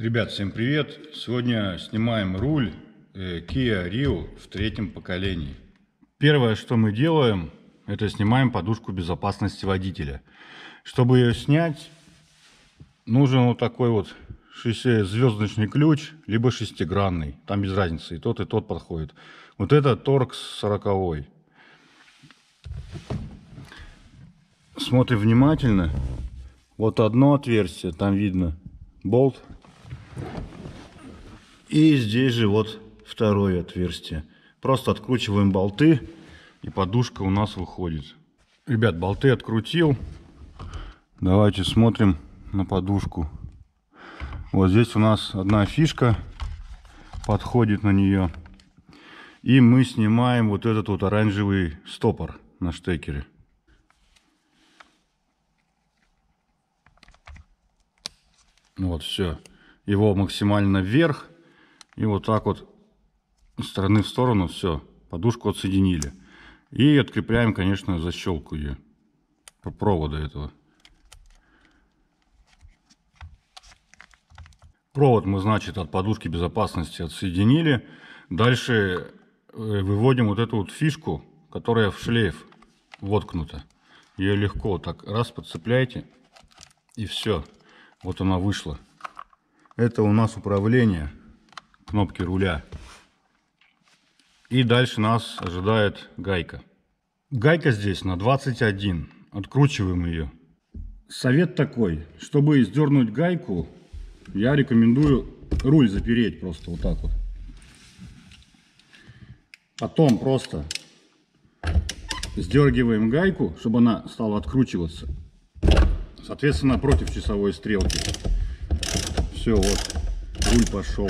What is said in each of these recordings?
Ребят, всем привет! Сегодня снимаем руль э, Kia Rio в третьем поколении. Первое, что мы делаем, это снимаем подушку безопасности водителя. Чтобы ее снять, нужен вот такой вот звездочный ключ, либо шестигранный. Там без разницы, и тот, и тот подходит. Вот это торкс 40. Смотрим внимательно. Вот одно отверстие, там видно болт и здесь же вот второе отверстие. Просто откручиваем болты, и подушка у нас выходит. Ребят, болты открутил. Давайте смотрим на подушку. Вот здесь у нас одна фишка подходит на нее. И мы снимаем вот этот вот оранжевый стопор на штекере. Ну вот все его максимально вверх. И вот так вот с стороны в сторону все, подушку отсоединили. И открепляем, конечно, защелку ее провода этого. Провод мы, значит, от подушки безопасности отсоединили. Дальше э, выводим вот эту вот фишку, которая в шлейф воткнута. Ее легко вот так раз подцепляете и все. Вот она вышла. Это у нас управление кнопки руля. И дальше нас ожидает гайка. Гайка здесь на 21. Откручиваем ее. Совет такой, чтобы сдернуть гайку, я рекомендую руль запереть просто вот так вот. Потом просто сдергиваем гайку, чтобы она стала откручиваться. Соответственно, против часовой стрелки. Все, вот, руль пошел.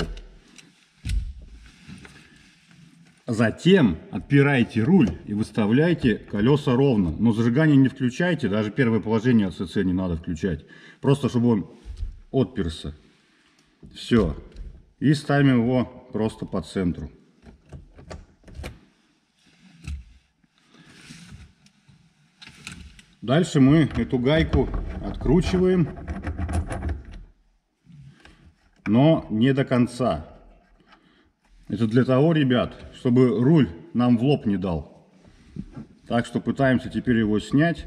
Затем отпираете руль и выставляете колеса ровно. Но зажигание не включайте, даже первое положение СЦ не надо включать. Просто чтобы он отперся. Все. И ставим его просто по центру. Дальше мы эту гайку откручиваем но не до конца. Это для того, ребят, чтобы руль нам в лоб не дал. Так что пытаемся теперь его снять.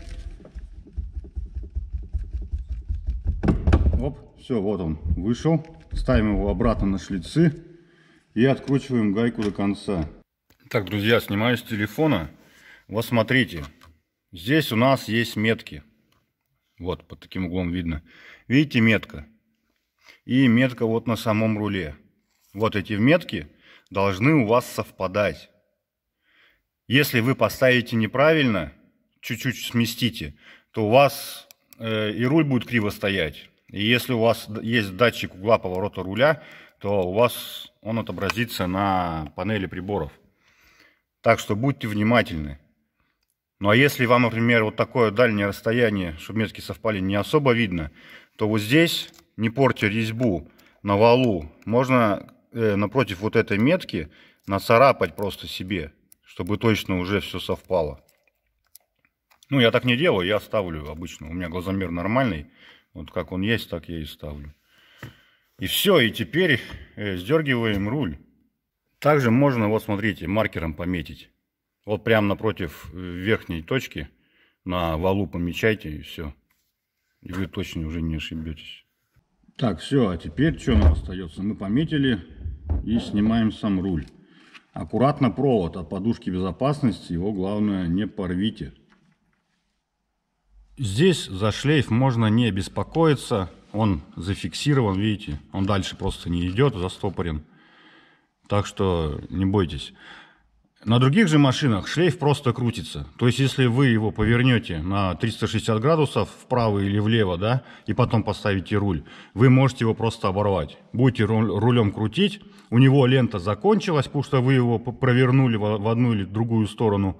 Оп, все, вот он вышел. Ставим его обратно на шлицы и откручиваем гайку до конца. Так, друзья, снимаю с телефона. Вот смотрите, здесь у нас есть метки. Вот, под таким углом видно. Видите метка? и метка вот на самом руле. Вот эти метки должны у вас совпадать. Если вы поставите неправильно, чуть-чуть сместите, то у вас э, и руль будет криво стоять. И если у вас есть датчик угла поворота руля, то у вас он отобразится на панели приборов. Так что будьте внимательны. Ну а если вам, например, вот такое дальнее расстояние, чтобы метки совпали, не особо видно, то вот здесь не портя резьбу на валу, можно э, напротив вот этой метки нацарапать просто себе, чтобы точно уже все совпало. Ну, я так не делаю, я ставлю обычно. У меня глазомер нормальный. Вот как он есть, так я и ставлю. И все, и теперь э, сдергиваем руль. Также можно, вот смотрите, маркером пометить. Вот прямо напротив э, верхней точки на валу помечайте, и все. И вы точно уже не ошибетесь. Так, все, а теперь что нам остается? Мы пометили и снимаем сам руль. Аккуратно провод от подушки безопасности, его главное не порвите. Здесь за шлейф можно не беспокоиться, он зафиксирован, видите, он дальше просто не идет, застопорен. Так что не бойтесь. На других же машинах шлейф просто крутится. То есть, если вы его повернете на 360 градусов вправо или влево, да, и потом поставите руль, вы можете его просто оборвать. Будете рулем крутить, у него лента закончилась, потому что вы его провернули в одну или другую сторону,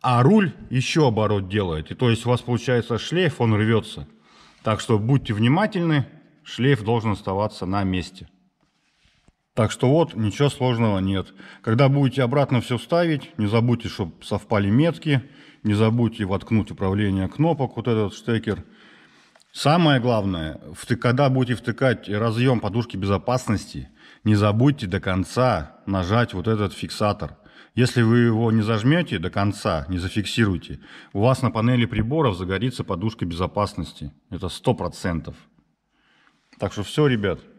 а руль еще оборот делает. И то есть у вас получается шлейф, он рвется. Так что будьте внимательны, шлейф должен оставаться на месте. Так что вот, ничего сложного нет. Когда будете обратно все вставить, не забудьте, чтобы совпали метки, не забудьте воткнуть управление кнопок, вот этот штекер. Самое главное, когда будете втыкать разъем подушки безопасности, не забудьте до конца нажать вот этот фиксатор. Если вы его не зажмете до конца, не зафиксируете, у вас на панели приборов загорится подушка безопасности. Это 100%. Так что все, ребят,